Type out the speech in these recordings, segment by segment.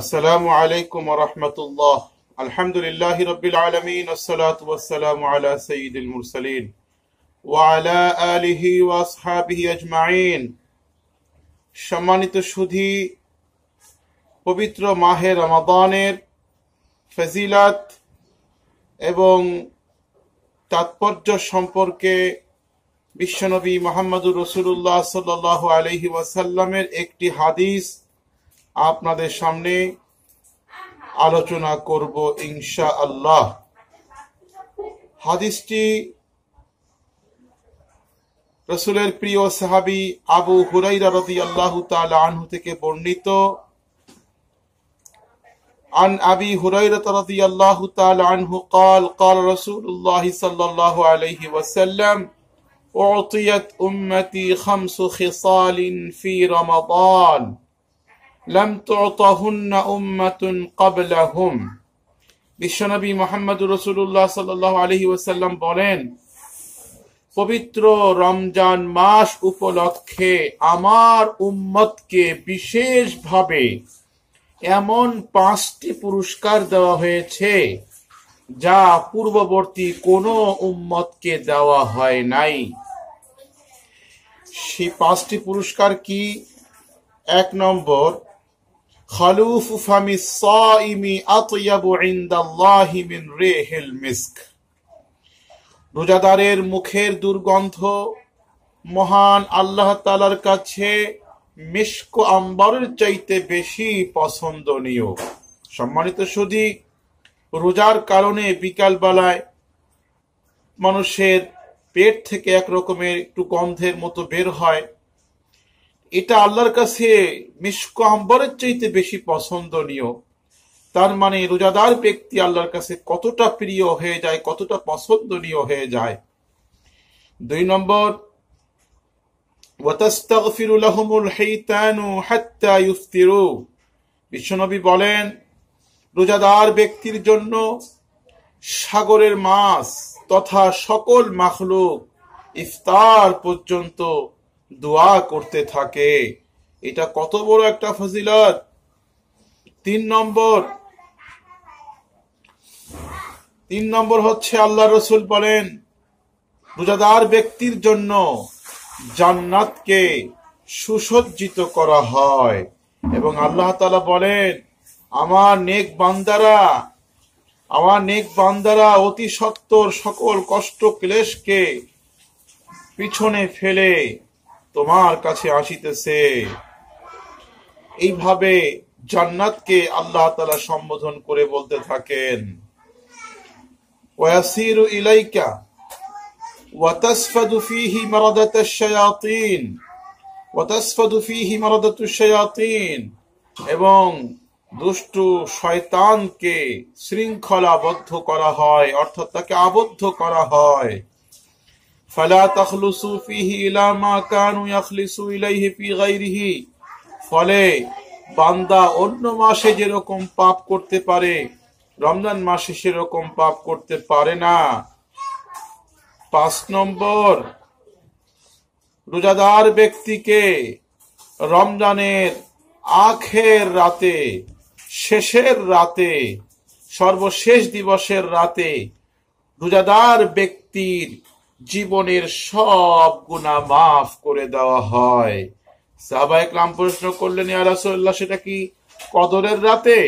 আসসালামু আলাইকুম রহমতুল্লাহ আলহামদুলিল্লাহ রবিল আলমিন আসসালাতাম আলা সঈদুল মুরসালিন ওয়ালা আলিহি ওয়াসহাবিহি আজমাইন সম্মানিত সুধি পবিত্র মাহে রমাদানের ফজিলাত এবং তাৎপর্য সম্পর্কে বিশ্বনবী মোহাম্মদুর রসুল্লাহ সাল্লাহ আলহি ওয়াসাল্লামের একটি হাদিস আপনাদের সামনে আলোচনা করব ইনশা আল্লাহ হাদিসটি রসুলের প্রিয় সাহাবি আবু হুরাইরা রদি আল্লাহ আনহু থেকে বর্ণিত عن أبي هريرة رضي الله تعالى عنه قال قال رسول الله صلى الله عليه وسلم أعطيت أمتي خمس خصال في رمضان লাম তুতাহুন্না উম্মাতুন ক্বাবলাহুম বিশ্বনবী মোহাম্মদুর রসুল্লাহ সাল্লাহ আলহি ওয়াসাল্লাম বলেন পবিত্র রমজান মাস উপলক্ষে আমার উম্মতকে বিশেষভাবে এমন পাঁচটি পুরস্কার দেওয়া হয়েছে যা পূর্ববর্তী কোনো উম্মতকে দেওয়া হয় নাই সেই পাঁচটি পুরস্কার কি এক নম্বর খালুফ ফামি সাইমি আতয়াবু ইনদাল্লাহি মিন রিহিল মিস্ক রোজাদারের মুখের দুর্গন্ধ মহান আল্লাহ তালার কাছে মিস্ক আম্বারের চাইতে বেশি পছন্দনীয় সম্মানিত সুদি রোজার কারণে বিকালবেলায় মানুষের পেট থেকে এক রকমের একটু গন্ধের মতো বের হয় এটা আল্লাহর কাছে মিশক আম্বরের চাইতে বেশি পছন্দনীয় তার মানে রোজাদার ব্যক্তি আল্লাহর কাছে কতটা প্রিয় হয়ে যায় কতটা পছন্দনীয় হয়ে যায় দুই নম্বর বিশ্বনবী বলেন রোজাদার ব্যক্তির জন্য সাগরের মাছ তথা সকল মাখলুক ইফতার পর্যন্ত দোয়া করতে থাকে এটা কত বড় একটা ফজিলত তিন নম্বর তিন নম্বর হচ্ছে আল্লাহ রসুল বলেন রোজাদার ব্যক্তির জন্য জান্নাতকে সুসজ্জিত করা হয় এবং আল্লাহ তালা বলেন আমার নেক বান্দারা আমার নেক বান্দারা অতি সত্তর সকল কষ্ট ক্লেশকে পিছনে ফেলে তোমার কাছে আসিতেছে এইভাবে জান্নাতকে আল্লাহ তালা সম্বোধন করে বলতে থাকেন ওয়াসির ইলাইকা এবং দুষ্ট শয়তানকে শৃঙ্খলাবদ্ধ করা হয় অর্থাৎ তাকে আবদ্ধ করা হয় فلا تخلصوا فيه الى ما كانوا يخلصوا اليه في غيره ফলে বান্দা অন্য মাসে যেরকম পাপ করতে পারে রমজান মাসে সেরকম পাপ করতে পারে না পাঁচ নম্বর রোজাদার ব্যক্তিকে রমজানের আখের রাতে শেষের রাতে সর্বশেষ দিবসের রাতে রোজাদার ব্যক্তির জীবনের সব গুণা মাফ করে দেওয়া হয় সাহাবায়ক রাম প্রশ্ন করলেন ইয়া সেটা কি কদরের রাতে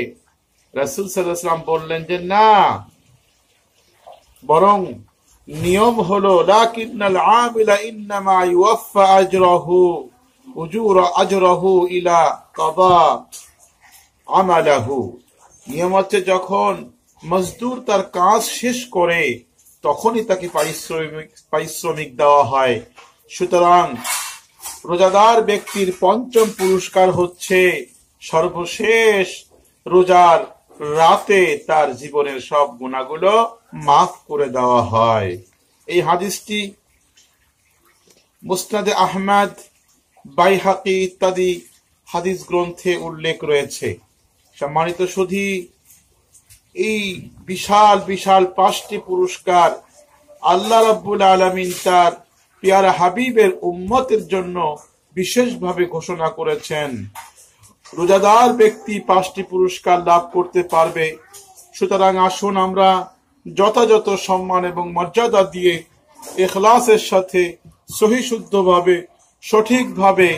রাসুল সাল্লাহাম বললেন যে না বরং নিয়ম হলো নিয়ম হচ্ছে যখন মজদুর তার কাজ শেষ করে তখনই তাকে পারিশ্রমিক পারিশ্রমিক দেওয়া হয় সুতরাং রোজাদার ব্যক্তির পঞ্চম পুরস্কার হচ্ছে সর্বশেষ রোজার রাতে তার জীবনের সব গুণাগুলো মাফ করে দেওয়া হয় এই হাদিসটি মুস্তাদে আহমদ বাইহাকি ইত্যাদি হাদিস গ্রন্থে উল্লেখ রয়েছে সম্মানিত সুধী এই বিশাল বিশাল পাঁচটি পুরস্কার আল্লাহ রাব্বুল আলমিন তার পিয়ারা হাবিবের উম্মতের জন্য বিশেষভাবে ঘোষণা করেছেন রোজাদার ব্যক্তি পাঁচটি পুরস্কার লাভ করতে পারবে সুতরাং আসুন আমরা যথাযথ সম্মান এবং মর্যাদা দিয়ে এখলাসের সাথে সহিশুদ্ধভাবে সঠিকভাবে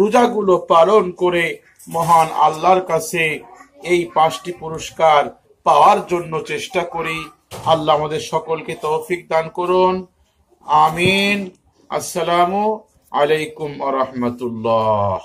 রোজাগুলো পালন করে মহান আল্লাহর কাছে এই পাঁচটি পুরস্কার পাওয়ার জন্য চেষ্টা করি আল্লাহ আমাদের সকলকে তৌফিক দান করুন আমিন আসসালামু আলাইকুম আ রহমতুল্লাহ